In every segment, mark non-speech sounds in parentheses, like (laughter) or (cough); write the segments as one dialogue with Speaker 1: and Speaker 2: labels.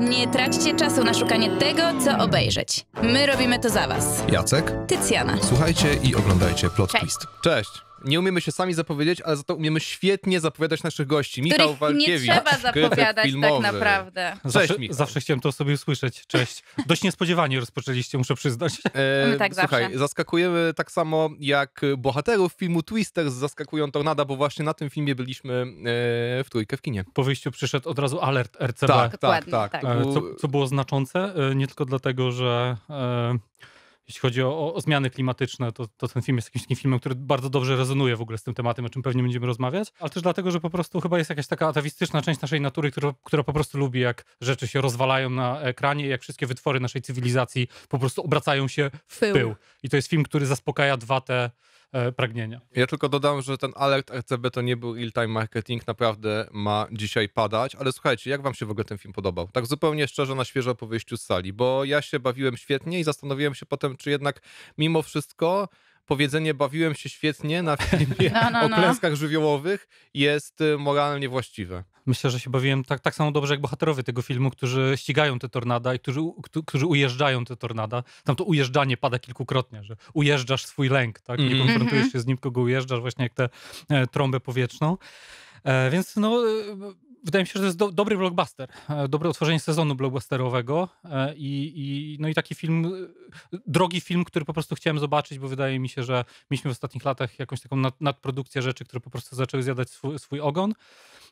Speaker 1: Nie traćcie czasu na szukanie tego, co obejrzeć. My robimy to za
Speaker 2: was. Jacek,
Speaker 1: Tycjana. słuchajcie
Speaker 2: i oglądajcie Plot Cześć. Twist. Cześć! nie umiemy się sami
Speaker 3: zapowiedzieć, ale za to umiemy świetnie zapowiadać naszych gości. Michał Walkiewicz. nie trzeba zapowiadać tak filmowy. tak naprawdę.
Speaker 1: Cześć, zawsze, zawsze
Speaker 3: chciałem to sobie usłyszeć. Cześć. Dość niespodziewanie rozpoczęliście, muszę przyznać. (laughs)
Speaker 2: E, tak słuchaj, zawsze. zaskakujemy tak samo jak bohaterów filmu Twister Zaskakują Zaskakują Tornada, bo właśnie na tym filmie byliśmy e, w trójkę w kinie. Po wyjściu przyszedł od razu alert RCB. Tak, tak, tak. tak. E, co,
Speaker 3: co, było znaczące, e, nie tylko dlatego, że... E, jeśli chodzi o, o zmiany klimatyczne, to, to, ten film jest jakimś takim filmem, który bardzo dobrze rezonuje w ogóle z tym tematem, o czym pewnie będziemy rozmawiać, ale też dlatego, że po prostu chyba jest jakaś taka atawistyczna część naszej natury, która, która po prostu lubi, jak rzeczy się rozwalają na ekranie, jak wszystkie wytwory naszej cywilizacji po prostu obracają się w pył. pył. I to jest film, który zaspokaja dwa te E, pragnienia.
Speaker 2: Ja tylko dodam, że ten alert RCB e to nie był real-time marketing, naprawdę ma dzisiaj padać, ale słuchajcie, jak wam się w ogóle ten film podobał? Tak zupełnie szczerze, na świeżo po wyjściu z sali, bo ja się bawiłem świetnie i zastanowiłem się potem, czy jednak mimo wszystko powiedzenie bawiłem się świetnie na filmie no, (laughs) no, no. o no. klęskach żywiołowych jest y, moralnie właściwe
Speaker 3: myślę, że się bawiłem tak, tak samo dobrze jak bohaterowie tego filmu, którzy ścigają te tornada i którzy, którzy ujeżdżają te tornada. Tam to ujeżdżanie pada kilkukrotnie, że ujeżdżasz swój lęk, tak? Nie mhm. konfrontujesz mhm. się z nim, kogo ujeżdżasz, właśnie jak tę e, trąbę powietrzną. E, więc no e, wydaje mi się, że to jest do, dobry blockbuster, e, dobre otworzenie sezonu blockbusterowego e, i, i, no i taki film, drogi film, który po prostu chciałem zobaczyć, bo wydaje mi się, że mieliśmy w ostatnich latach jakąś taką nad, nadprodukcję rzeczy, które po prostu zaczęły zjadać swój, swój ogon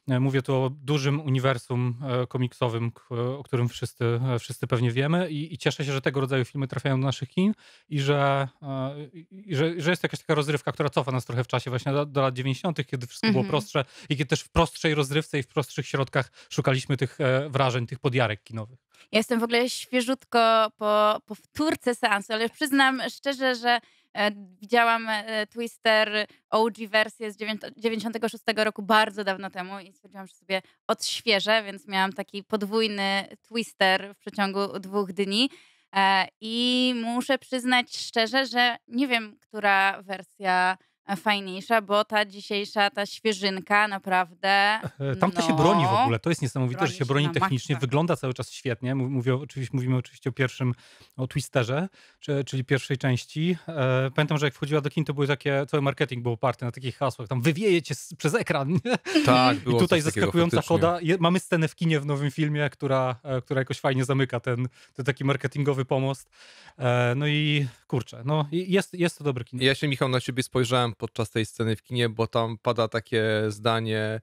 Speaker 3: E, mówię tu o dużym uniwersum e, komiksowym, e, o którym wszyscy, wszyscy pewnie wiemy i, i cieszę się, że tego rodzaju filmy trafiają do naszych kin i że, i że, że, jest jakaś taka rozrywka, która cofa nas trochę w czasie właśnie do, do lat 90., kiedy wszystko było mm -hmm. prostsze i kiedy też w prostszej rozrywce i w prostszych środkach szukaliśmy tych wrażeń, tych podjarek kinowych.
Speaker 1: Ja jestem w ogóle świeżutko po, po wtórce seansu, ale przyznam szczerze, że E, widziałam e, Twister OG wersję z 96 roku bardzo dawno temu i stwierdziłam, że sobie odświeżę, więc miałam taki podwójny Twister w przeciągu dwóch dni. E, I muszę przyznać szczerze, że nie wiem, która wersja fajniejsza, bo ta dzisiejsza, ta świeżynka naprawdę.
Speaker 3: (laughs) Tam to no, się broni w ogóle. To jest niesamowite, że się broni się technicznie. Maksa. Wygląda cały czas świetnie. Mówię, oczywiście, mówimy oczywiście o pierwszym, o Twisterze, czyli pierwszej części. E, pamiętam, że jak wchodziła do kin, to były takie, cały marketing był oparty na takich hasłach. Tam wywiejecie przez ekran. Tak, było I tutaj zaskakująca koda. Mamy scenę w kinie w nowym filmie, która, e, która jakoś fajnie zamyka ten, ten taki marketingowy pomost. E, no i kurczę, no jest, jest to dobry
Speaker 2: kino. Ja się, Michał, na ciebie spojrzałem podczas tej sceny w kinie, bo tam pada takie zdanie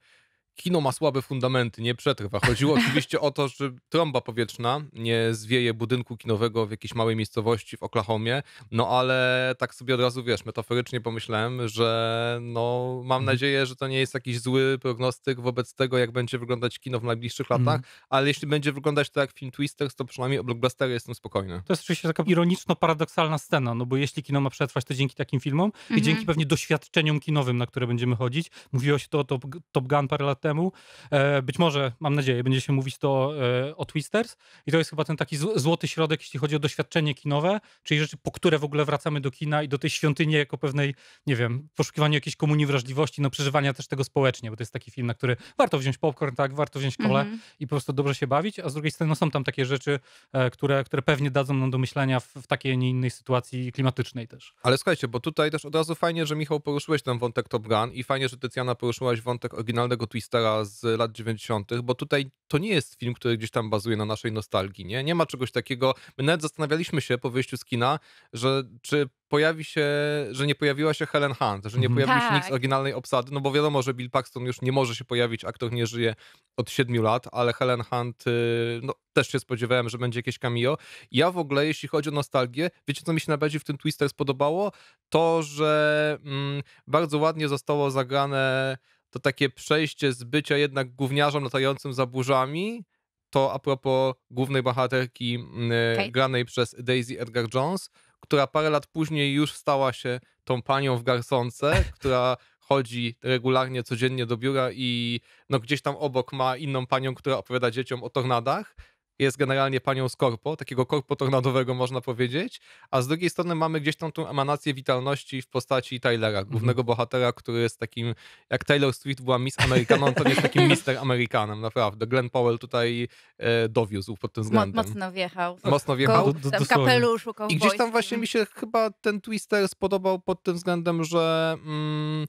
Speaker 2: kino ma słabe fundamenty, nie przetrwa. Chodziło (laughs) oczywiście o to, że trąba powietrzna nie zwieje budynku kinowego w jakiejś małej miejscowości w Oklahomie, no ale tak sobie od razu, wiesz, metaforycznie pomyślałem, że no mam mhm. nadzieję, że to nie jest jakiś zły prognostyk wobec tego, jak będzie wyglądać kino w najbliższych mhm. latach, mm. ale jeśli będzie wyglądać to tak jak film Twisters, to przynajmniej o blockbustery jestem spokojny. To
Speaker 3: jest oczywiście taka ironiczno-paradoksalna scena, no bo jeśli kino ma przetrwać, to dzięki takim filmom mm -hmm. i dzięki mhm. pewnie doświadczeniom kinowym, na które będziemy chodzić. Mówiło się to o Top Gun parę lat temu. E, być może, mam nadzieję, będzie się mówić to e, o Twisters i to jest chyba ten taki złoty środek, jeśli chodzi o doświadczenie kinowe, czyli rzeczy, po które w ogóle wracamy do kina i do tej świątyni jako pewnej, nie wiem, poszukiwania jakiejś komunii wrażliwości, no przeżywania też tego społecznie, bo to jest taki film, na który warto wziąć popcorn, tak, warto wziąć kole mm -hmm. i po prostu dobrze się bawić, a z drugiej strony no, są tam takie rzeczy, e, które, które pewnie dadzą nam do myślenia w, w takiej, a nie innej sytuacji klimatycznej też.
Speaker 2: Ale słuchajcie, bo tutaj też od razu fajnie, że Michał poruszyłeś ten wątek Top Gun i fajnie, że Tycjana poruszyłaś wątek oryginalnego Twista Monstera z lat 90., bo tutaj to nie jest film, który gdzieś tam bazuje na naszej nostalgii, nie? Nie ma czegoś takiego. My nawet zastanawialiśmy się po wyjściu z kina, że czy pojawi się, że nie pojawiła się Helen Hunt, że nie mhm. pojawił się nikt z tak. oryginalnej obsady, no bo wiadomo, że Bill Paxton już nie może się pojawić, aktor nie żyje od siedmiu lat, ale Helen Hunt, y, no też się spodziewałem, że będzie jakieś cameo. Ja w ogóle, jeśli chodzi o nostalgię, wiecie co mi się najbardziej w tym Twister spodobało? To, że mm, bardzo ładnie zostało zagrane to takie przejście z bycia jednak gówniarzem latającym za burzami, to a propos głównej bohaterki mm, e, okay. granej przez Daisy Edgar Jones, która parę lat później już stała się tą panią w garsonce, (laughs) która chodzi regularnie, codziennie do biura i no gdzieś tam obok ma inną panią, która opowiada dzieciom o tornadach jest generalnie panią z korpo, takiego korpo tornadowego można powiedzieć, a z drugiej strony mamy gdzieś tą tą emanację witalności w postaci Tylera, mhm. głównego mm -hmm. bohatera, który jest takim, jak Taylor Swift była Miss Amerykaną, to jest takim (laughs) Mister Amerykanem, naprawdę. Glenn Powell tutaj e, dowiózł pod tym względem. Mocno wjechał. Mocno wjechał. Go, do, do, do, kapeluszu, I gdzieś tam właśnie mi się chyba ten twister spodobał pod tym względem, że... Mm,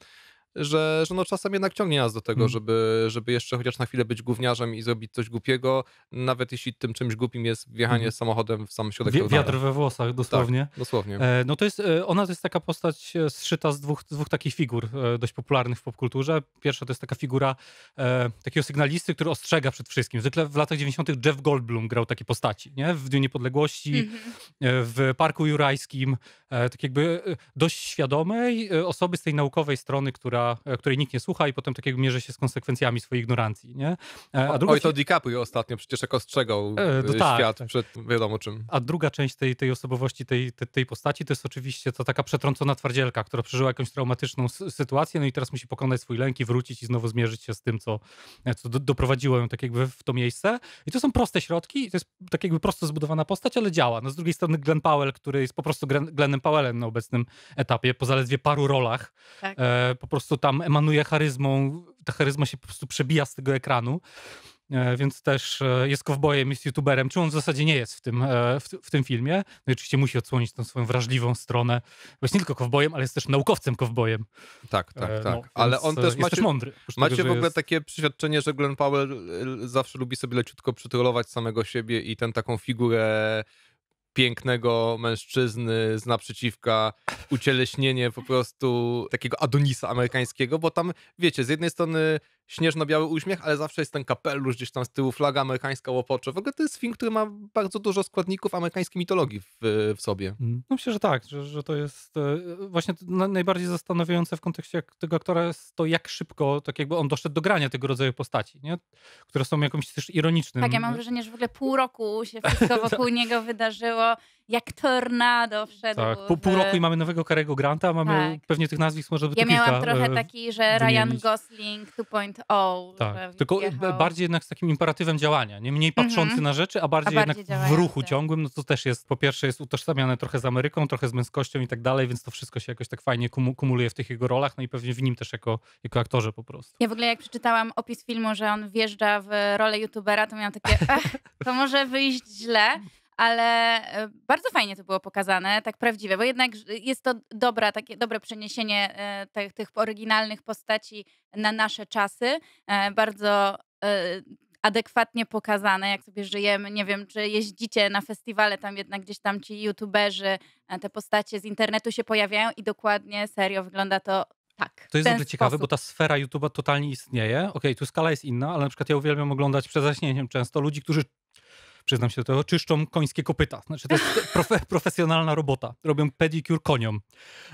Speaker 2: że, że no czasem jednak ciągnie nas do tego, hmm. żeby, żeby jeszcze chociaż na chwilę być gówniarzem i zrobić coś głupiego, nawet jeśli tym czymś głupim jest wjechanie hmm. samochodem w sam środek. Wi wiatr we włosach, tak, dosłownie. Tak, dosłownie. E,
Speaker 3: no to jest, e, ona to jest taka postać e, zszyta z dwóch, dwóch takich figur e, dość popularnych w popkulturze. Pierwsza to jest taka figura e, takiego sygnalisty, który ostrzega przed wszystkim. Zwykle w latach 90. Jeff Goldblum grał takie postaci, nie? W Dniu Niepodległości, mhm. e, w Parku Jurajskim, tak jakby dość świadomej osoby z tej naukowej strony, która E, której nikt nie słucha i potem takiego mierzy się z konsekwencjami swojej ignorancji, nie? E, a druga... Oj, to
Speaker 2: DiCaprio ostatnio przecież jak ostrzegał e, no tak, świat tak. przed wiadomo czym.
Speaker 3: A druga część tej, tej osobowości, tej, tej, tej postaci to jest oczywiście to taka przetrącona twardzielka, która przeżyła jakąś traumatyczną sytuację, no i teraz musi pokonać swój lęk i wrócić i znowu zmierzyć się z tym, co, co do, doprowadziło ją tak jakby w to miejsce. I to są proste środki, to jest tak jakby prosto zbudowana postać, ale działa. No z drugiej strony Glenn Powell, który jest po prostu Glennem Powellem na obecnym etapie, po zaledwie paru rolach, tak. e, po prostu prostu tam emanuje charyzmą, ta charyzma się po prostu przebija z tego ekranu e, więc też e, jest kowbojem, jest youtuberem, czy on w zasadzie nie jest w tym, e, w, w, tym filmie. No i oczywiście musi odsłonić tą swoją wrażliwą stronę. Właśnie nie tylko kowbojem, ale jest też naukowcem kowbojem. Tak, tak, tak. No, ale on też, jest macie, też mądry. Macie tego, w ogóle jest...
Speaker 2: takie przeświadczenie, że Glenn Powell zawsze lubi sobie leciutko przytrolować samego siebie i tę taką figurę pięknego mężczyzny z naprzeciwka ucieleśnienie po prostu takiego Adonisa amerykańskiego, bo tam, wiecie, z jednej strony śnieżno-biały uśmiech, ale zawsze jest ten kapelusz gdzieś tam z tyłu, flaga amerykańska łopocze. W ogóle to jest film, który ma bardzo dużo składników amerykańskiej mitologii w, w sobie. Mm.
Speaker 3: No, myślę, że tak, że, że to jest e, właśnie najbardziej zastanawiające w kontekście tego aktora jest to, jak szybko, tak jakby on doszedł do grania tego rodzaju postaci, nie? które są jakąś też ironicznym. Tak, ja mam wrażenie,
Speaker 1: że w ogóle pół roku się wszystko (laughs) wokół tak. niego wydarzyło jak tornado wszedł. Tak, po pół roku i
Speaker 3: mamy nowego Karego Granta, mamy tak. pewnie tych nazwisk może być Ja miałam trochę e, taki, że wymienić. Ryan
Speaker 1: Gosling 2.0. Tak, tylko e, wjechał. bardziej
Speaker 3: jednak z takim imperatywem działania, nie mniej mhm. patrzący mm -hmm. na rzeczy, a bardziej, a bardziej jednak w ruchu ciągłym, no to też jest, po pierwsze jest utożsamiane trochę z Ameryką, trochę z męskością i tak dalej, więc to wszystko się jakoś tak fajnie kumuluje w tych jego rolach, no i pewnie w nim też jako, jako aktorze po prostu. Ja w
Speaker 1: ogóle jak przeczytałam opis filmu, że on wjeżdża w rolę youtubera, to miałam takie, to może wyjść źle, ale e, bardzo fajnie to było pokazane, tak prawdziwe, bo jednak jest to dobra, takie dobre przeniesienie e, tych, tych oryginalnych postaci na nasze czasy. E, bardzo adekwatnie pokazane, jak sobie żyjemy. Nie wiem, czy jeździcie na festiwale, tam jednak gdzieś tam ci youtuberzy, te postacie z internetu się pojawiają i dokładnie serio wygląda to tak. To jest dobrze ciekawe, bo
Speaker 3: ta sfera YouTube'a totalnie istnieje. Okej, okay, tu skala jest inna, ale na przykład ja uwielbiam oglądać przed zaśnieniem często ludzi, którzy przyznam się do tego, czyszczą końskie kopyta. Znaczy to jest (laughs) profe profesjonalna robota. Robią pedicure koniom.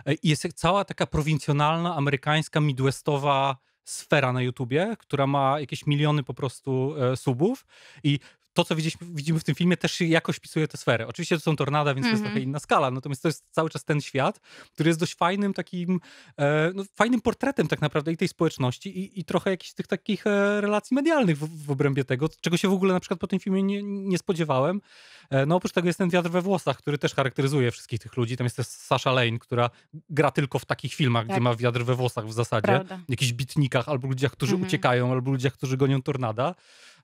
Speaker 3: E, I jest cała taka prowincjonalna, amerykańska, midwestowa sfera na YouTubie, która ma jakieś miliony po prostu e, subów i to, co widzimy w tym filmie, też się jakoś pisuje tę sferę. Oczywiście to są tornada, więc mm-hmm. to jest mhm. trochę inna skala, natomiast to jest cały czas ten świat, który jest dość fajnym takim, e, no, fajnym portretem tak naprawdę i tej społeczności i, i trochę jakichś tych takich e, relacji medialnych w, w, obrębie tego, czego się w ogóle na przykład po tym filmie nie, nie spodziewałem. E, no oprócz tego jest ten wiatr we włosach, który też charakteryzuje wszystkich tych ludzi. Tam jest też Sasha Lane, która gra tylko w takich filmach, tak. gdzie ma wiatr we włosach w zasadzie. Prawda. Jakichś bitnikach albo ludziach, którzy mm-hmm. uciekają, albo ludziach, którzy gonią tornada.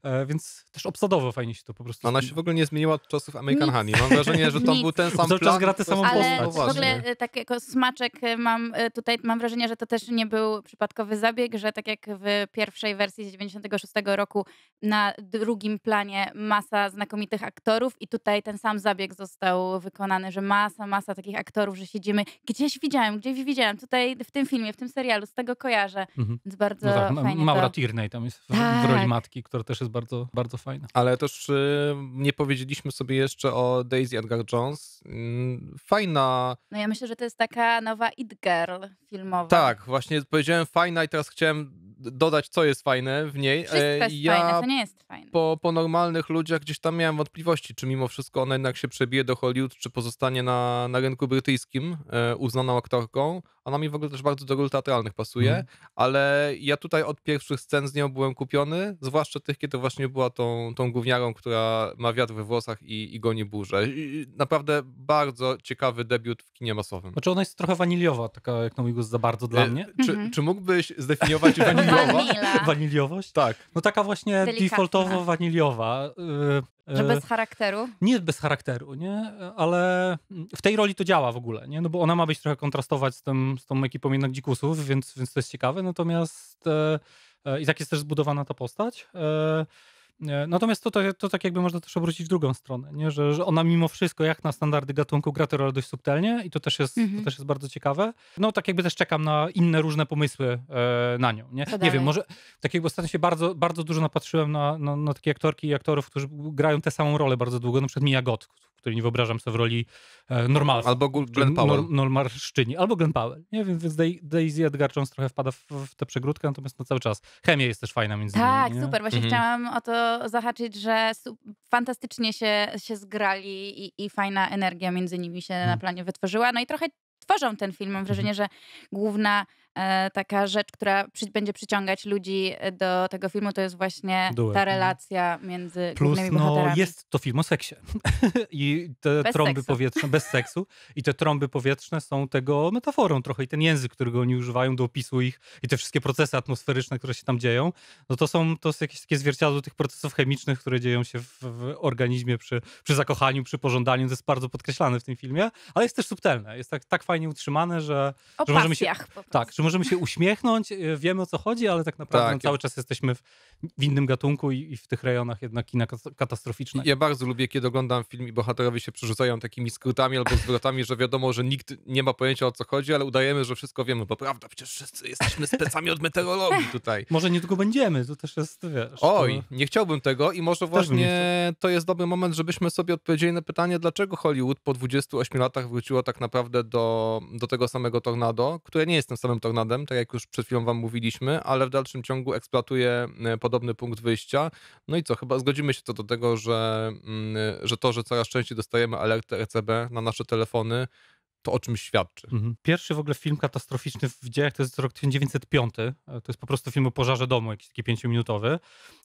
Speaker 3: E, więc też obsadowo fajnie się to po prostu... Ona się w ogóle nie zmieniła od czasów American Nic. Honey. Mam wrażenie, że to był ten sam Cały plan. Czas gra tę samą Ale
Speaker 2: postać. w ogóle
Speaker 1: e, tak jako smaczek e, mam tutaj, mam wrażenie, że to też nie był przypadkowy zabieg, że tak jak w pierwszej wersji z 96 roku na drugim planie masa znakomitych aktorów i tutaj ten sam zabieg został wykonany, że masa, masa takich aktorów, że siedzimy gdzieś widziałem, gdzieś widziałem, tutaj w tym filmie, w tym serialu, z tego kojarzę. Mhm. Więc bardzo no tak, fajnie Maura to... Tierney tam
Speaker 3: jest tak. w roli matki, która też jest bardzo, bardzo fajne. Ale też
Speaker 2: y, nie powiedzieliśmy sobie jeszcze o Daisy Edgar Jones. Mm, fajna.
Speaker 1: No ja myślę, że to jest taka nowa It Girl filmowa. Tak,
Speaker 2: właśnie powiedziałem fajna i teraz chciałem dodać, co jest fajne w niej. E, wszystko jest ja fajne, co nie jest fajne. Po, po normalnych ludziach gdzieś tam miałem wątpliwości, czy mimo wszystko ona jednak się przebije do Hollywood, czy pozostanie na, na rynku brytyjskim e, uznaną aktorką. Ona mi w ogóle też bardzo do ról teatralnych pasuje, mm. ale ja tutaj od pierwszych scen z nią byłem kupiony, zwłaszcza tych, kiedy właśnie była tą, tą gówniarą, która ma wiatr we włosach i, i goni burzę. I naprawdę bardzo ciekawy debiut w kinie masowym. Znaczy
Speaker 3: ona jest trochę waniliowa, taka jak na mój głos za bardzo dla e, mnie. Czy, mm -hmm. czy mógłbyś zdefiniować (laughs) waniliowa. Waniliowość? Tak. No taka właśnie Delikatna. defaultowo waniliowa. Y, y, Że bez charakteru? Nie bez charakteru, nie? Ale w tej roli to działa w ogóle, nie? No bo ona ma być trochę kontrastować z, tym, z tą ekipą jednak dzikusów, więc, więc to jest ciekawe. Natomiast e, e, i tak jest też zbudowana ta postać. E, E, natomiast to, to, to tak jakby można też obrócić w drugą stronę, nie? Że, że ona mimo wszystko jak na standardy gatunku gra rolę dość subtelnie i to też, jest, mhm. to też jest bardzo ciekawe. No tak jakby też czekam na inne różne pomysły e, na nią. Nie, nie wiem, może tak jakby ostatnio się bardzo, bardzo dużo napatrzyłem na, na, na takie aktorki i aktorów, którzy grają tę samą rolę bardzo długo, na przykład Mia Gott, który nie wyobrażam sobie w roli e, normalnej. Albo Glenn Powell. normalszczyni, albo Glenn Powell. Nie wiem, więc Daisy Edgar Jones trochę wpada w, w tę przegródkę, natomiast na no cały czas chemia jest też fajna między tak, nimi. Tak, super, właśnie mm chciałam
Speaker 1: o to zahaczyć, że fantastycznie się, się zgrali i, i fajna energia między nimi się na mhm. planie wytworzyła. No i trochę tworzą ten film. Mam mhm. wrażenie, że główna E, taka rzecz, która przy, będzie przyciągać ludzi e, do tego filmu, to jest właśnie Duet. ta mhm. relacja między Plus, głównymi no,
Speaker 3: bohaterami. no jest to film o seksie. (laughs) I te bez trąby seksu. powietrzne, bez seksu. I te trąby powietrzne są tego metaforą trochę i ten język, którego oni używają do opisu ich i te wszystkie procesy atmosferyczne, które się tam dzieją, no to są, to jest jakieś takie zwierciadło tych procesów chemicznych, które dzieją się w, w organizmie przy, przy zakochaniu, przy pożądaniu. To jest bardzo podkreślane w tym filmie, ale jest też subtelne. Jest tak, tak fajnie utrzymane, że, o że możemy się... Tak, że możemy się uśmiechnąć, e, wiemy o co chodzi, ale tak naprawdę tak, no, cały ja... czas jesteśmy w, w, innym gatunku i, i w tych rejonach jednak kina katastroficzne.
Speaker 2: Ja bardzo lubię, kiedy oglądam film i bohaterowie się przerzucają takimi skrótami albo zwrotami, że wiadomo, że nikt nie ma pojęcia o co chodzi, ale udajemy, że wszystko wiemy, bo prawda, przecież wszyscy jesteśmy specami od meteorologii
Speaker 3: tutaj. (laughs) Może niedługo będziemy, to też jest, wiesz... Oj,
Speaker 2: to... nie chciałbym tego i może właśnie to jest dobry moment, żebyśmy sobie odpowiedzieli na pytanie, dlaczego Hollywood po 28 latach wróciło tak naprawdę do, do tego samego tornado, które nie jest tym samym tornado, Tornadem, tak jak już przed chwilą wam mówiliśmy, ale w dalszym ciągu eksploatuje podobny punkt wyjścia. No i co, chyba zgodzimy się co do tego, że, mm, że to, że coraz częściej dostajemy alerty ECB na nasze telefony, to
Speaker 3: o czymś świadczy. Mhm. Pierwszy w ogóle film katastroficzny w dziejach to jest rok 1905. E, to jest po prostu film o pożarze domu, jakiś taki pięciominutowy.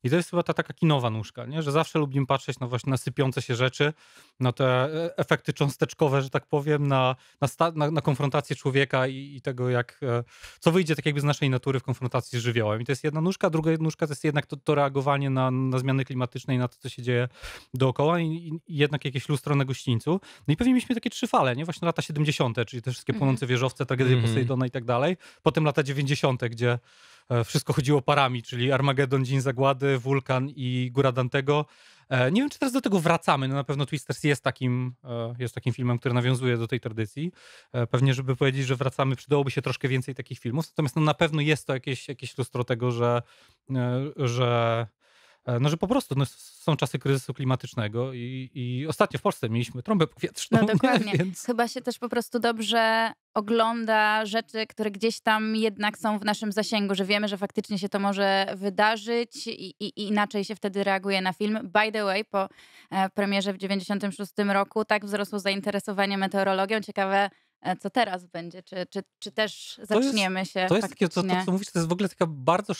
Speaker 3: I to jest chyba ta taka kinowa nóżka, nie? że zawsze lubimy patrzeć na właśnie na sypiące się rzeczy, na te e, efekty cząsteczkowe, że tak powiem, na, na, sta, na, na konfrontację człowieka i, i, tego, jak e, co wyjdzie tak jakby z naszej natury w konfrontacji z żywiołem. I to jest jedna nóżka, druga nóżka to jest jednak to, to reagowanie na, na zmiany klimatyczne i na to, co się dzieje dookoła i, i jednak jakieś lustro na gościńcu. No i pewnie mieliśmy takie trzy fale, nie? Właśnie lata 70., czyli te wszystkie płonące mhm. wieżowce, tragedie mm -hmm. Posejdona i tak dalej. Potem lata 90., gdzie E, wszystko chodziło parami, czyli Armageddon, Dzień Zagłady, Wulkan i Góra Dantego. E, nie wiem, czy teraz do tego wracamy. No na pewno Twisters jest takim, e, jest takim filmem, który nawiązuje do tej tradycji. Pewnie, żeby powiedzieć, że wracamy, przydałoby się troszkę więcej takich filmów. Natomiast no, na pewno jest to jakieś, jakieś lustro tego, że, że E, no że po prostu no, są czasy kryzysu klimatycznego i, i ostatnio w Polsce mieliśmy trąbę powietrzną. No (laughs) dokładnie. Więc...
Speaker 1: Chyba się też po prostu dobrze ogląda rzeczy, które gdzieś tam jednak są w naszym zasięgu, że wiemy, że faktycznie się to może wydarzyć i, i inaczej się wtedy reaguje na film. By the way, po e, premierze w 96 roku tak wzrosło zainteresowanie meteorologią. Ciekawe, E, co teraz będzie, czy, czy, czy też zaczniemy to jest, się. To jest takie, to, to, co mówisz,
Speaker 3: to jest w ogóle taka bardzo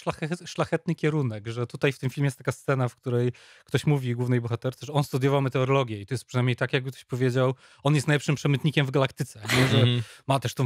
Speaker 3: szlachetny kierunek, że tutaj w tym filmie jest taka scena, w której ktoś mówi głównej bohaterce, że on studiował meteorologię i to jest przynajmniej tak, jakby ktoś powiedział, on jest najlepszym przemytnikiem w galaktyce. Nie? Że mhm. ma też tą...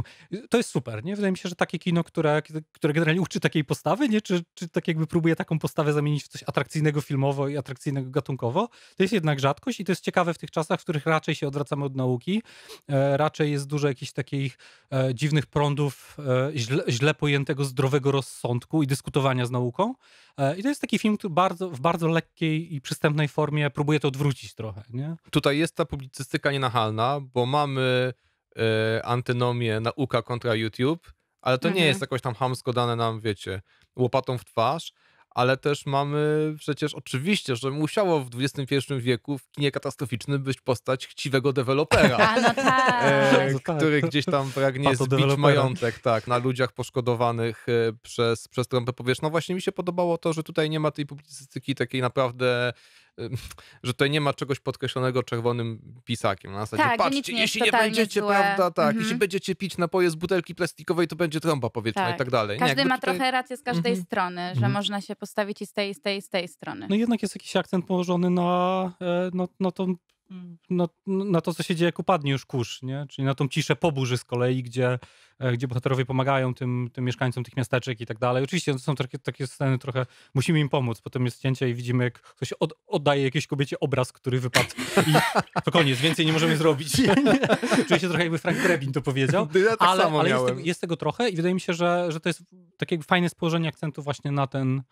Speaker 3: To jest super, nie? Wydaje mi się, że takie kino, które, które generalnie uczy takiej postawy, nie? Czy, czy tak jakby próbuje taką postawę zamienić w coś atrakcyjnego filmowo i atrakcyjnego gatunkowo, to jest jednak rzadkość i to jest ciekawe w tych czasach, w których raczej się odwracamy od nauki, e, raczej jest dużo jakichś jakichś takich e, dziwnych prądów e, źle, źle, pojętego zdrowego rozsądku i dyskutowania z nauką. E, I to jest taki film, który bardzo, w bardzo lekkiej i przystępnej formie próbuje to odwrócić trochę. Nie?
Speaker 2: Tutaj jest ta publicystyka nienachalna, bo mamy e, antynomię nauka kontra YouTube, ale to mhm. nie jest jakoś tam hamsko dane nam, wiecie, łopatą w twarz, ale też mamy przecież oczywiście, że musiało w XXI wieku w kinie katastroficznym być postać chciwego dewelopera, (laughs) no tak. E, (laughs) tak. który gdzieś tam pragnie zbić majątek tak, na ludziach poszkodowanych e, przez, przez trąbę No Właśnie mi się podobało to, że tutaj nie ma tej publicystyki takiej naprawdę (laughs) że tutaj nie ma czegoś podkreślonego czerwonym pisakiem. Na zasadzie, tak, patrzcie, nie jeśli nie będziecie, złe. prawda, tak, jeśli mhm. będziecie pić napoje z butelki plastikowej, to będzie trąba powietrzna tak. i tak, tak dalej. Każdy nie, ma tutaj... trochę
Speaker 1: rację z każdej mhm. strony, że mhm. można się postawić i z tej, z tej, z tej strony.
Speaker 3: No jednak jest jakiś akcent położony na, e, no, na no tą Mm. na, no, no, na, to, co się dzieje, jak upadnie już kurz, nie? czyli na tą ciszę po burzy z kolei, gdzie, e, gdzie bohaterowie pomagają tym, tym mieszkańcom tych miasteczek i tak dalej. Oczywiście to no, są takie, takie sceny trochę, musimy im pomóc, potem jest cięcie i widzimy, jak ktoś od, oddaje jakiejś kobiecie obraz, który wypadł i (laughs) to koniec, więcej nie możemy zrobić. (laughs) Czuję się trochę jakby Frank Drebin to powiedział, ja tak ale, ale jest, jest, tego trochę i wydaje mi się, że, że to jest takie fajne społożenie akcentu właśnie na ten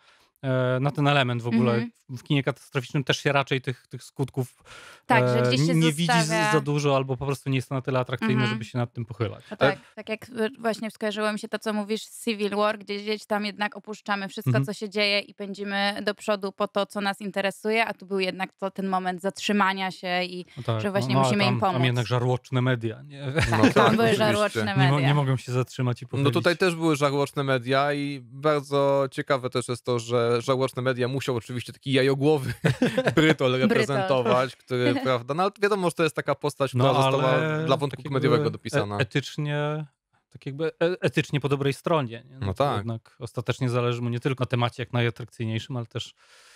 Speaker 3: E, na ten element w ogóle. Mm -hmm. W kinie katastroficznym też się raczej tych, tych skutków tak, e, nie zostawia... widzi za dużo, albo po prostu nie jest to na tyle atrakcyjne, mm -hmm. żeby się nad tym pochylać. No tak, tak,
Speaker 1: tak jak właśnie wskazywałem mi się to, co mówisz Civil War, gdzie gdzieś tam jednak opuszczamy wszystko, mm -hmm. co się dzieje i pędzimy do przodu po to, co nas interesuje, a tu był jednak to, ten moment zatrzymania się i no tak, że właśnie no, musimy tam, im pomóc. Tam jednak
Speaker 3: żarłoczne media. Nie? No, (laughs) tak, tam były żarłoczne media. Nie, nie mogą się zatrzymać i pochylić. No
Speaker 2: tutaj też były żarłoczne media i bardzo ciekawe też jest to, że że żałosne media musiał oczywiście taki jajogłowy (laughs) Brytol reprezentować, który, (laughs) prawda, no ale wiadomo, że to jest taka postać, no, która no, została dla wątku tak mediowego dopisana.
Speaker 3: Etycznie tak jakby e, etycznie po dobrej stronie. No, no tak. Jednak ostatecznie zależy mu nie tylko na temacie jak najatrakcyjniejszym, ale też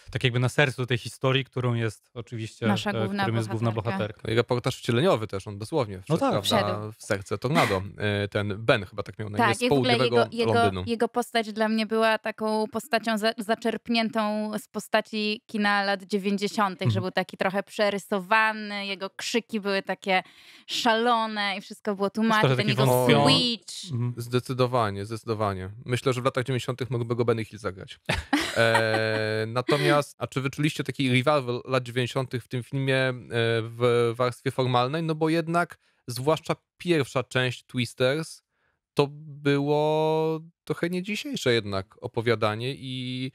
Speaker 3: tak jakby na sercu tej historii, którą jest oczywiście, Nasza e, główna którym jest bohaterka. główna bohaterka.
Speaker 2: Jego reportaż wcieleniowy też, on dosłownie no wszedł, no tak. Wszedł. w serce tornado. E, ten Ben chyba tak miał na tak, imię, z południowego jego, Londynu. Jego, jego
Speaker 1: postać dla mnie była taką postacią za, zaczerpniętą z postaci kina lat 90., hmm. że mhm. był taki trochę przerysowany, jego krzyki były takie szalone i wszystko było tłumaczone,
Speaker 2: ten jego switch. Mhm. Zdecydowanie, zdecydowanie. Myślę, że w latach 90. mógłby go Benny Hill zagrać. E, (laughs) natomiast Natomiast, a czy wyczuliście taki revival lat 90. w tym filmie e, w warstwie formalnej? No bo jednak, zwłaszcza pierwsza część Twisters, to było trochę nie dzisiejsze jednak opowiadanie i,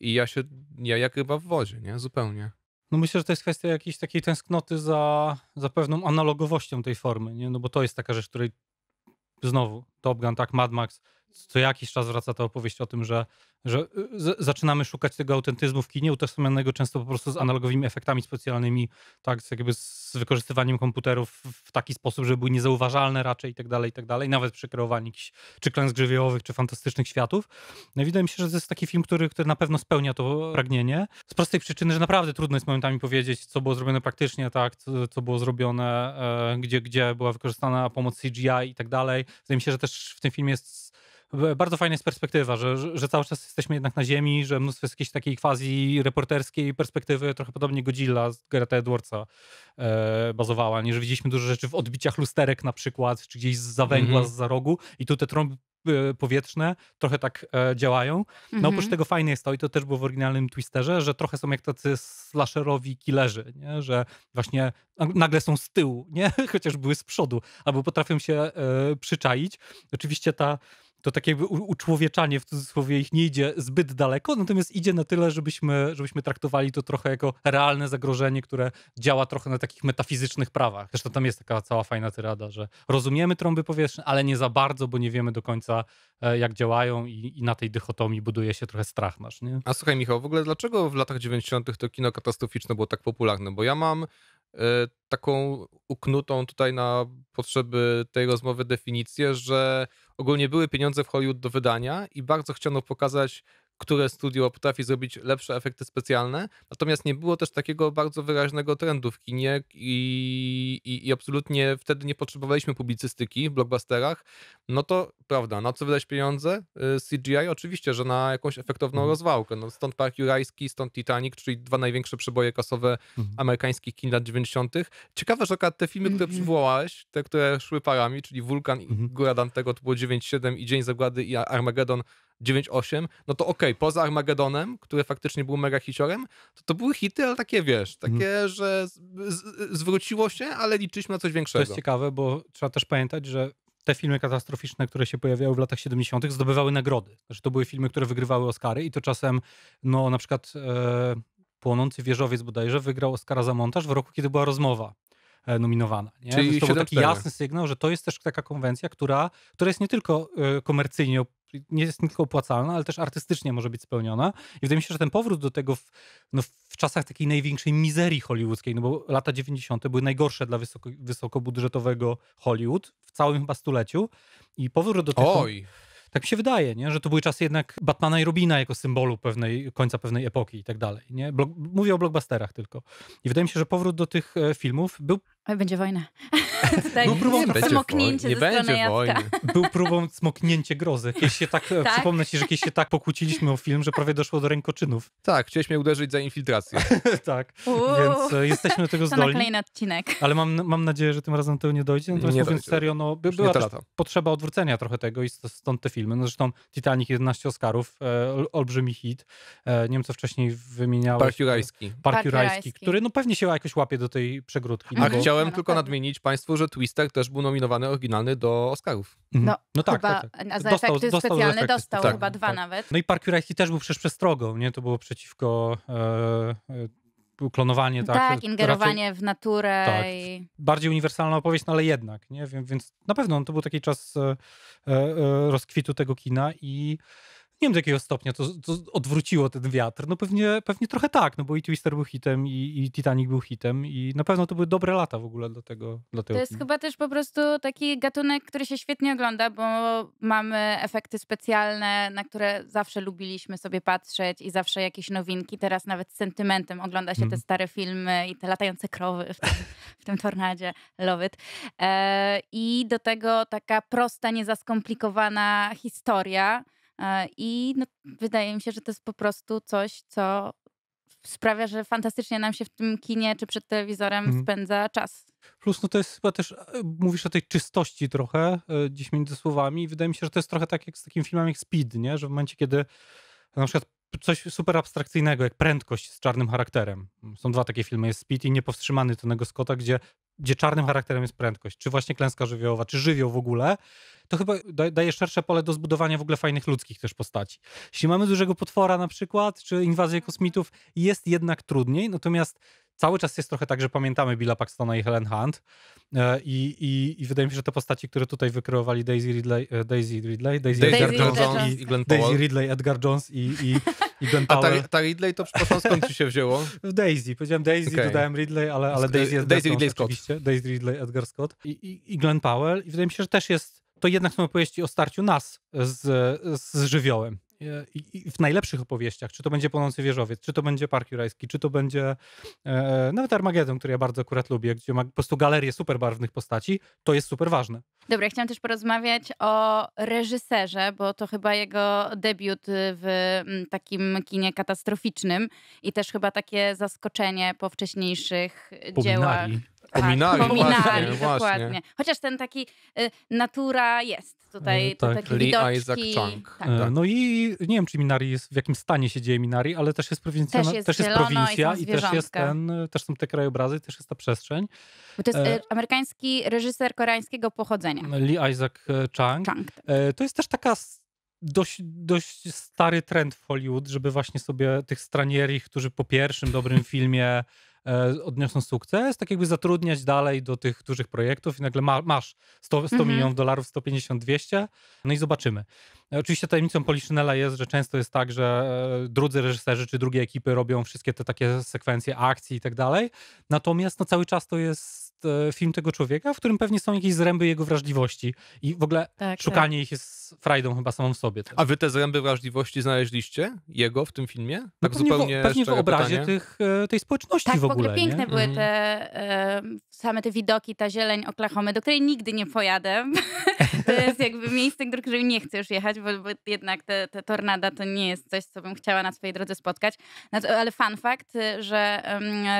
Speaker 2: i ja się, ja jak ryba w wodzie, nie? Zupełnie.
Speaker 3: No myślę, że to jest kwestia jakiejś takiej tęsknoty za, za pewną analogowością tej formy, nie? No bo to jest taka rzecz, której znowu Top Gun, tak, Mad Max, co jakiś czas wraca ta opowieść o tym, że, że y, z, zaczynamy szukać tego autentyzmu w kinie utożsamianego często po prostu z analogowymi efektami specjalnymi, tak, z jakby z wykorzystywaniem komputerów w taki sposób, żeby były niezauważalne raczej i tak dalej, i tak dalej, nawet przy kreowaniu jakichś czy klęsk żywiołowych, czy fantastycznych światów. No i wydaje mi się, że to jest taki film, który, który na pewno spełnia to pragnienie. Z prostej przyczyny, że naprawdę trudno jest momentami powiedzieć, co było zrobione praktycznie, tak, co, co było zrobione, e, gdzie, gdzie była wykorzystana pomoc CGI i tak dalej. Wydaje mi się, że też w tym filmie jest bardzo fajna jest perspektywa, że, że, cały czas jesteśmy jednak na ziemi, że mnóstwo jest jakiejś takiej quasi reporterskiej perspektywy, trochę podobnie Godzilla z Gereta Edwardsa e, bazowała, nie? Że widzieliśmy dużo rzeczy w odbiciach lusterek na przykład, czy gdzieś z zawęgła, mm -hmm. z za rogu i tu te trąby e, powietrzne trochę tak e, działają. No mm -hmm. oprócz mhm. tego fajne jest to, i to też było w oryginalnym Twisterze, że trochę są jak tacy slasherowi killerzy, nie? że właśnie nagle są z tyłu, nie? (laughs) chociaż były z przodu, albo potrafią się e, przyczaić. Oczywiście ta to tak jakby uczłowieczanie w cudzysłowie ich nie idzie zbyt daleko, natomiast idzie na tyle, żebyśmy, żebyśmy traktowali to trochę jako realne zagrożenie, które działa trochę na takich metafizycznych prawach. Zresztą tam jest taka cała fajna tyrada, że rozumiemy trąby powietrzne, ale nie za bardzo, bo nie wiemy do końca e, jak działają i, i na tej dychotomii buduje się trochę strach nasz. Nie?
Speaker 2: A słuchaj Michał, w ogóle dlaczego w latach 90. to kino katastroficzne było tak popularne? Bo ja mam e, taką uknutą tutaj na potrzeby tej rozmowy definicję, że ogólnie były pieniądze w Hollywood do wydania i bardzo chciano pokazać które studio potrafi zrobić lepsze efekty specjalne, natomiast nie było też takiego bardzo wyraźnego trendu w kinie i, i, i absolutnie wtedy nie potrzebowaliśmy publicystyki w blockbusterach, no to prawda, na co wydać pieniądze? Y, CGI oczywiście, że na jakąś efektowną mhm. rozwałkę, no stąd Park Jurajski, stąd Titanic, czyli dwa największe przeboje kasowe mhm. amerykańskich kin lat 90. Ciekawe, że te filmy, które mhm. przywołałeś, te, które szły parami, czyli Wulkan, mhm. Góra Dantego, to było 9.7 i Dzień Zagłady i Armagedon 9.8, no to okej, okay, poza Armagedonem, który faktycznie był mega hiciorem, to, to były hity, ale takie wiesz, takie, mm. że z, z, zwróciło się, ale liczyliśmy na coś większego. To jest
Speaker 3: ciekawe, bo trzeba też pamiętać, że te filmy katastroficzne, które się pojawiały w latach 70., zdobywały nagrody. Znaczy, to były filmy, które wygrywały Oscary i to czasem, no na przykład e, Płonący Wieżowiec bodajże wygrał Oscara za montaż w roku, kiedy była rozmowa e, nominowana. Nie? Czyli to był taki jasny sygnał, że to jest też taka konwencja, która, która jest nie tylko e, komercyjnie Czyli nie jest nie tylko opłacalna, ale też artystycznie może być spełniona. I wydaje mi się, że ten powrót do tego w, no, w czasach takiej największej mizerii hollywoodzkiej, no bo lata 90. były najgorsze dla wysoko, wysokobudżetowego Hollywood w całym chyba stuleciu. I powrót do tego... Oj! tak mi się wydaje, nie? że to były czasy jednak Batmana i Robina jako symbolu pewnej, końca pewnej epoki i tak dalej. Nie? Blok, mówię o blockbusterach tylko. I wydaje mi się, że powrót do tych e, filmów był
Speaker 1: Oj, będzie wojna. (laughs) Tutaj Był próbą nie smoknięcie nie będzie wojny.
Speaker 3: Był próbą smoknięcie grozy. Kiedyś się tak, e, tak? Przypomnę ci, że kiedyś się tak pokłóciliśmy o film, że prawie doszło do rękoczynów. Tak, chcieliśmy uderzyć za infiltrację. (laughs) tak, Uuu. więc e, jesteśmy do tego zdolni. To kolejny odcinek. Ale mam, mam nadzieję, że tym razem do tego nie dojdzie. Natomiast nie mówiąc dojdzie. serio, no, by, była też potrzeba odwrócenia trochę tego i stąd te filmy. No, zresztą Titanic 11 Oscarów, e, olbrzymi hit. E, nie wiem, co wcześniej wymieniałeś. Park Jurajski. Park, Jurajski, który no, pewnie się jakoś łapie do tej przegródki. A no chciałem Chciałem tylko
Speaker 2: nadmienić Państwu, że Twister też był nominowany oryginalny do
Speaker 3: Oscarów. Mhm. No, no tak, chyba, tak, tak. Za dostał, efekty dostał specjalne efekty. dostał tak, chyba dwa tak. nawet. No i Park Jurajski też był przecież przestrogą, nie? To było przeciwko e, e klonowanie, tak? Tak, ingerowanie raczej, w
Speaker 1: naturę. Tak, i... Bardziej
Speaker 3: uniwersalna opowieść, no ale jednak, nie? Więc na pewno to był taki czas e, e, rozkwitu tego kina i nie wiem do jakiego stopnia to, to, odwróciło ten wiatr. No pewnie, pewnie trochę tak, no bo i Twister był hitem, i, i Titanic był hitem, i na pewno to były dobre lata w ogóle dla tego. Dla tego to jest filmu.
Speaker 1: chyba też po prostu taki gatunek, który się świetnie ogląda, bo mamy efekty specjalne, na które zawsze lubiliśmy sobie patrzeć i zawsze jakieś nowinki. Teraz nawet z sentymentem ogląda się mm. te mhm. stare filmy i te latające krowy w tym, (laughs) w tym tornadzie. Love it. E, I do tego taka prosta, niezaskomplikowana historia E, I no, wydaje mi się, że to jest po prostu coś, co sprawia, że fantastycznie nam się w tym kinie czy przed telewizorem mhm. spędza czas.
Speaker 3: Plus, no to jest chyba też, e, mówisz o tej czystości trochę, e, gdzieś między słowami. Wydaje mi się, że to jest trochę tak jak z takim filmem jak Speed, nie? że w momencie, kiedy na przykład coś super abstrakcyjnego, jak prędkość z czarnym charakterem. Są dwa takie filmy, jest Speed i Niepowstrzymany Tonego Scotta, gdzie gdzie czarnym charakterem jest prędkość, czy właśnie klęska żywiołowa, czy żywioł w ogóle, to chyba daje szersze pole do zbudowania w ogóle fajnych ludzkich też postaci. Jeśli mamy dużego potwora na przykład, czy inwazję kosmitów, jest jednak trudniej, natomiast cały czas jest trochę tak, że pamiętamy Billa Paxtona i Helen Hunt e, i, i, i wydaje mi się, że te postaci, które tutaj wykreowali Daisy Ridley, e, Daisy Ridley, Daisy, Daisy Edgar Jones, Jones i, i Glenn Powell. Daisy Ridley, Edgar Jones i, i, (laughs) i Glenn Powell. A ta, ta Ridley to przepraszam, skąd ci się wzięło? (laughs) W Daisy, powiedziałem Daisy, okay. dodałem Ridley, ale, ale Daisy Edgar Daisy Ridley Scott. oczywiście, Daisy Ridley, Edgar Scott I, i, i Glenn Powell i wydaje mi się, że też jest to jednak są opowieści o starciu nas z, z żywiołem. E, i w najlepszych opowieściach, czy to będzie Płonący Wieżowiec, czy to będzie Park Jurajski, czy to będzie e, nawet Armagedon, który ja bardzo akurat lubię, gdzie ma po prostu galerię superbarwnych postaci, to jest super ważne.
Speaker 1: Dobra, chciałam też porozmawiać o reżyserze, bo to chyba jego debiut w mm, takim kinie katastroficznym i też chyba takie zaskoczenie po wcześniejszych Pominali. dziełach.
Speaker 3: Pominali. Tak, pominali, właśnie, dokładnie. Właśnie.
Speaker 1: Chociaż ten taki y, natura jest tutaj e, tak. takie Lee widoczki. Isaac Chung. Tak. E,
Speaker 3: no i nie wiem, czy Minari jest, w jakim stanie się dzieje Minari, ale też jest prowincja, też jest, też jest prowincja i, i, też jest ten, też są te krajobrazy, też jest ta przestrzeń. Bo to jest e... e
Speaker 1: amerykański reżyser koreańskiego pochodzenia.
Speaker 3: Lee Isaac Chung. Chung tak. e, to jest też taka dość, dość stary trend w Hollywood, żeby właśnie sobie tych stranierii, którzy po pierwszym dobrym filmie E, odniosą sukces, tak jakby zatrudniać dalej do tych dużych projektów i nagle ma, masz 100, 100 mhm. milionów dolarów, 150, 200, no i zobaczymy. E, oczywiście tajemnicą Poliszynela jest, że często jest tak, że e, drudzy reżyserzy czy drugie ekipy robią wszystkie te takie sekwencje akcji i tak dalej, natomiast no, cały czas to jest E, film tego człowieka, w którym pewnie są jakieś zręby jego wrażliwości i w ogóle tak, tak. szukanie tak. ich
Speaker 2: jest frajdą chyba samą w sobie. Też. A wy te zręby wrażliwości znaleźliście? Jego w tym filmie? Tak no pewnie zupełnie w, pewnie w obrazie tych, e,
Speaker 3: tej społeczności tak, w ogóle. Tak, piękne nie? były mhm.
Speaker 1: te e, same te widoki, ta zieleń Oklahomy, do której nigdy nie pojadę. (laughs) to jest jakby miejsce, do którego nie chcę już jechać, bo, bo jednak te, te, tornada to nie jest coś, co bym chciała na swojej drodze spotkać. Ale fun fact, że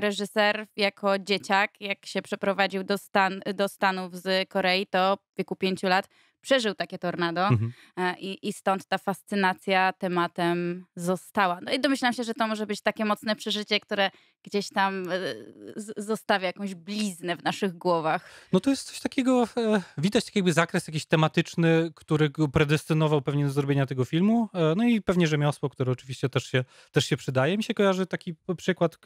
Speaker 1: reżyser jako dzieciak, jak się przeprowadził prowadził do, Stan, do Stanów z Korei, to w wieku pięciu lat przeżył takie tornado mhm. E, i, i, stąd ta fascynacja tematem została. No i domyślam się, że to może być takie mocne przeżycie, które gdzieś tam e, zostawia jakąś bliznę w naszych głowach.
Speaker 3: No to jest coś takiego, e, widać taki jakby zakres jakiś tematyczny, który predestynował pewnie do zrobienia tego filmu. No i pewnie rzemiosło, które oczywiście też się, też się przydaje. Mi się kojarzy taki przykład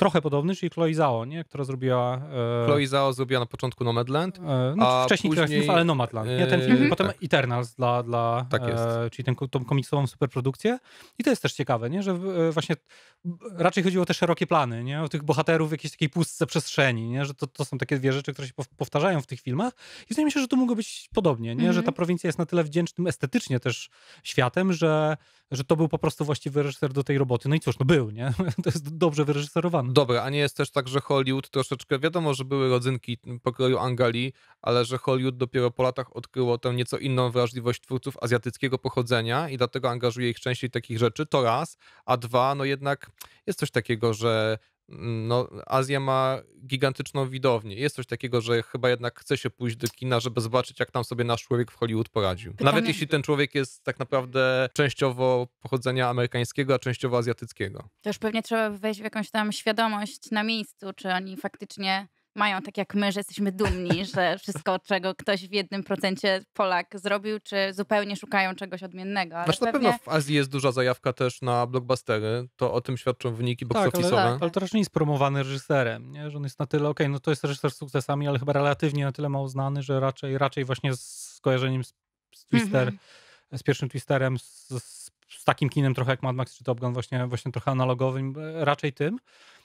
Speaker 3: trochę podobny, czyli Chloe Zhao, nie? która zrobiła...
Speaker 2: E... Chloe Zhao zrobiła na początku Nomadland. E, no, a wcześniej później... ale Nomadland. Nie? Ten film, mhm. potem tak.
Speaker 3: Eternals dla, dla tak e, czyli ten, tą komiksową superprodukcję. I to jest też ciekawe, nie? że e, właśnie raczej chodziło o te szerokie plany, nie? o tych bohaterów w jakiejś takiej pustce przestrzeni, nie? że to, to są takie dwie rzeczy, które się powtarzają w tych filmach i wydaje mi się, że tu mogło być podobnie, nie? że ta mhm. prowincja jest na tyle wdzięcznym estetycznie też światem, że że to był po prostu właściwy reżyser do tej roboty. No i cóż, no był, nie? (laughs) To jest dobrze wyreżyserowane.
Speaker 2: Dobra, a nie jest też tak, że Hollywood troszeczkę, wiadomo, że były rodzynki pokroju Angali, ale że Hollywood dopiero po latach odkryło tę nieco inną wrażliwość twórców azjatyckiego pochodzenia i dlatego angażuje ich częściej takich rzeczy, to raz, a dwa, no jednak jest coś takiego, że mm, no, Azja ma gigantyczną widownię. Jest coś takiego, że chyba jednak chce się pójść do kina, żeby zobaczyć, jak tam sobie nasz człowiek w Hollywood poradził. Pytanie... Nawet jeśli ten człowiek jest tak naprawdę częściowo pochodzenia amerykańskiego, a częściowo azjatyckiego.
Speaker 1: To już pewnie trzeba wejść w jakąś tam świadomość na miejscu, czy oni faktycznie mają tak jak my, że jesteśmy dumni, (laughs) że wszystko, czego ktoś w jednym procencie Polak zrobił, czy zupełnie szukają czegoś odmiennego. Ale znaczy, pewnie... na
Speaker 2: pewno w Azji jest duża zajawka też na blockbustery, to o tym świadczą wyniki box tak, ale, tak.
Speaker 3: ale to raczej nie jest promowany reżyserem, nie? że on jest na tyle, okej, okay, no to jest reżyser z sukcesami, ale chyba relatywnie na tyle mało znany, że raczej, raczej właśnie z skojarzeniem z, z mhm. Twister, mm -hmm. z pierwszym Twisterem, z, z z takim kinem trochę jak Mad Max czy Top Gun, właśnie, właśnie trochę analogowym, e, raczej tym.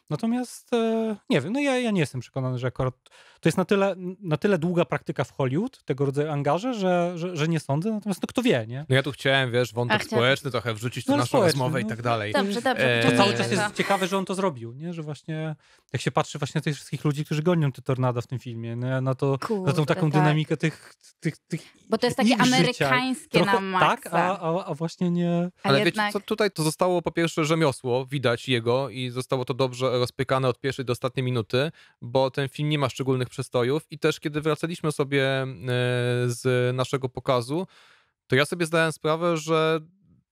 Speaker 3: Natomiast e, nie wiem, no ja, ja nie jestem przekonany, że akurat to jest na tyle, na tyle długa praktyka w Hollywood tego rodzaju angaże, że, że, że nie sądzę, natomiast no kto wie, nie?
Speaker 2: No ja tu chciałem, wiesz, wątek społeczny trochę wrzucić tu no, no naszą rozmowę no, i tak dalej. Dobrze, dobrze. E, to cały czas jest
Speaker 3: ciekawe, że on to zrobił, nie? Że właśnie, jak się patrzy właśnie na tych wszystkich ludzi, którzy gonią te tornada w tym filmie, nie? No na, to, Kurde, na tą taką tak. dynamikę tych, tych, tych Bo to jest takie amerykańskie życia. na Tak, a, a, a właśnie nie... Ale, Ale jednak... wiecie, co,
Speaker 2: tutaj to zostało po pierwsze rzemiosło, widać jego i zostało to dobrze rozpykane od pierwszej do ostatniej minuty, bo ten film nie ma szczególnych przestojów i też kiedy wracaliśmy sobie e, z naszego pokazu, to ja sobie zdałem sprawę, że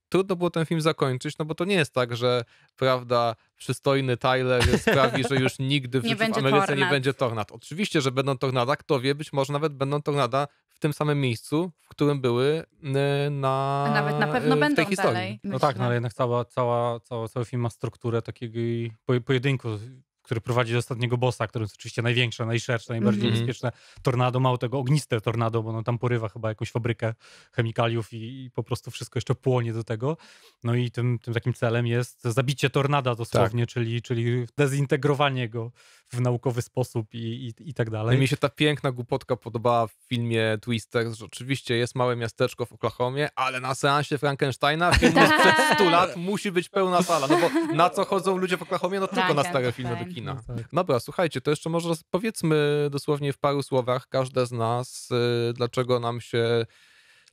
Speaker 2: trudno było ten film zakończyć, no bo to nie jest tak, że prawda, przystojny Tyler (laughs) sprawi, że już nigdy w, nie w Ameryce tornad. nie będzie tornad. Oczywiście, że będą tornada, kto wie, być może nawet będą tornada tym
Speaker 3: samym miejscu, w którym były na. A nawet na pewno e, będą tej historii. No tak, no ale jednak cała, cała, cała, cały film ma strukturę takiego pojedynku który prowadzi do ostatniego bossa, który jest oczywiście największe, najszersze, najbardziej mm -hmm. tornado, mało tego ogniste tornado, bo ono tam porywa chyba jakąś fabrykę chemikaliów i, i, po prostu wszystko jeszcze płonie do tego. No i tym, tym takim celem jest zabicie tornada dosłownie, tak. czyli, czyli dezintegrowanie go w naukowy sposób i, i, i tak no dalej. No mi się
Speaker 2: ta piękna głupotka podobała w filmie Twister, że oczywiście jest małe miasteczko w Oklahomie, ale na seansie Frankensteina film (laughs) sprzed 100 tak. lat musi być pełna sala, no bo na co chodzą ludzie w Oklahomie? No tylko na stare filmy do kina. No tak. Dobra, słuchajcie, to jeszcze może powiedzmy dosłownie w paru słowach każde z nas, y, dlaczego nam się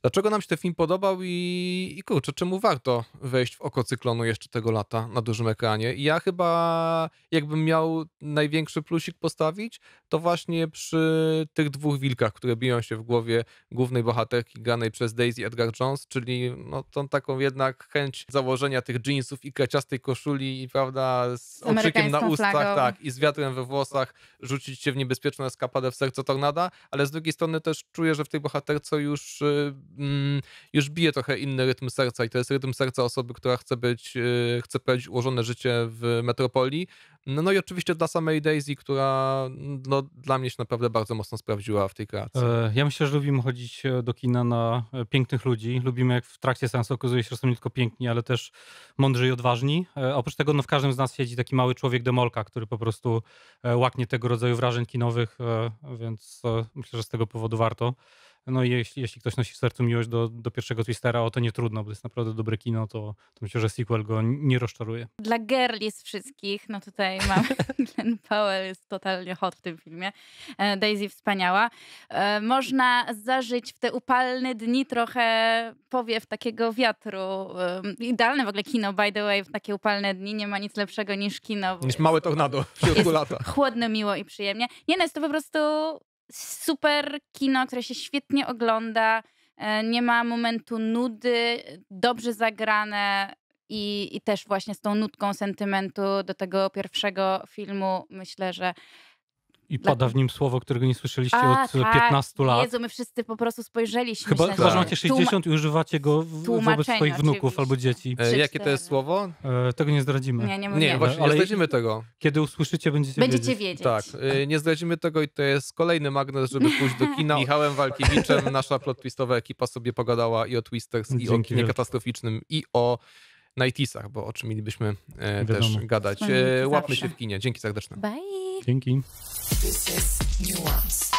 Speaker 2: Dlaczego nam się ten film podobał i, i kurczę, czemu warto wejść w oko cyklonu jeszcze tego lata na dużym ekranie? I ja chyba, jakbym miał największy plusik postawić, to właśnie przy tych dwóch wilkach, które biją się w głowie głównej bohaterki granej przez Daisy Edgar Jones, czyli no, tą taką jednak chęć założenia tych jeansów i kraciastej koszuli i prawda, z, z okrzykiem na ustach, tak, i z wiatrem we włosach rzucić się w niebezpieczną eskapadę w serce tornada, ale z drugiej strony też czuję, że w tej bohaterce już y, Mm, już bije trochę inny rytm serca i to jest rytm serca osoby, która chce być, e, chce prowadzić ułożone życie w metropolii. No, no i oczywiście dla samej Daisy, która no, dla mnie się naprawdę bardzo mocno sprawdziła w tej kreacji.
Speaker 3: E, ja myślę, że lubimy chodzić e, do kina na pięknych ludzi. Lubimy, jak w trakcie seansu okazuje się, że są nie tylko piękni, ale też mądrzy i odważni. Oprócz tego no, w każdym z nas siedzi taki mały człowiek demolka, który po prostu łaknie tego rodzaju wrażeń kinowych, więc myślę, że z tego powodu warto. No i jeśli, jeśli ktoś nosi w sercu miłość do, do pierwszego Twistera, o to nie trudno, bo to jest naprawdę dobre kino, to, to myślę, że sequel go nie rozczaruje.
Speaker 1: Dla girli z wszystkich, no tutaj mamy Glenn (laughs) (laughs) Powell jest totalnie hot w tym filmie. E, Daisy wspaniała. E, można zażyć w te upalne dni trochę powiew takiego wiatru. E, idealne w ogóle kino, by the way, w takie upalne dni nie ma nic lepszego niż kino. Niż
Speaker 2: małe tornado w środku lata.
Speaker 1: Chłodno, miło i przyjemnie. Nie, no jest to po prostu super kino, które się świetnie ogląda, e, nie ma momentu nudy, dobrze zagrane i, i też właśnie z tą nutką sentymentu do tego pierwszego filmu myślę, że
Speaker 3: i pada w nim słowo, którego nie słyszeliście A, od e, tak. 15 lat.
Speaker 1: Jezu, my wszyscy po prostu spojrzeliśmy. Chyba, tak. chyba że macie 60
Speaker 3: i używacie go wobec swoich wnuków oczywiście. albo dzieci. E, jakie to jest słowo? E, tego nie zdradzimy. Nie, nie, mówię. nie właśnie Ale nie zdradzimy tego. Kiedy usłyszycie, będziecie, będziecie wiedzieć. wiedzieć. Tak, e,
Speaker 2: nie zdradzimy tego i to jest kolejny magnes, żeby (laughs) pójść do kina. Michałem Walkiewiczem nasza plot twistowa ekipa sobie pogadała i o twisters, Dzięki i o kinie katastroficznym, i o Nightisach, bo o czym mielibyśmy e, też gadać. E, łapmy się w kinie. Dzięki serdeczne. Bye.
Speaker 3: Dzięki. This is Nuance.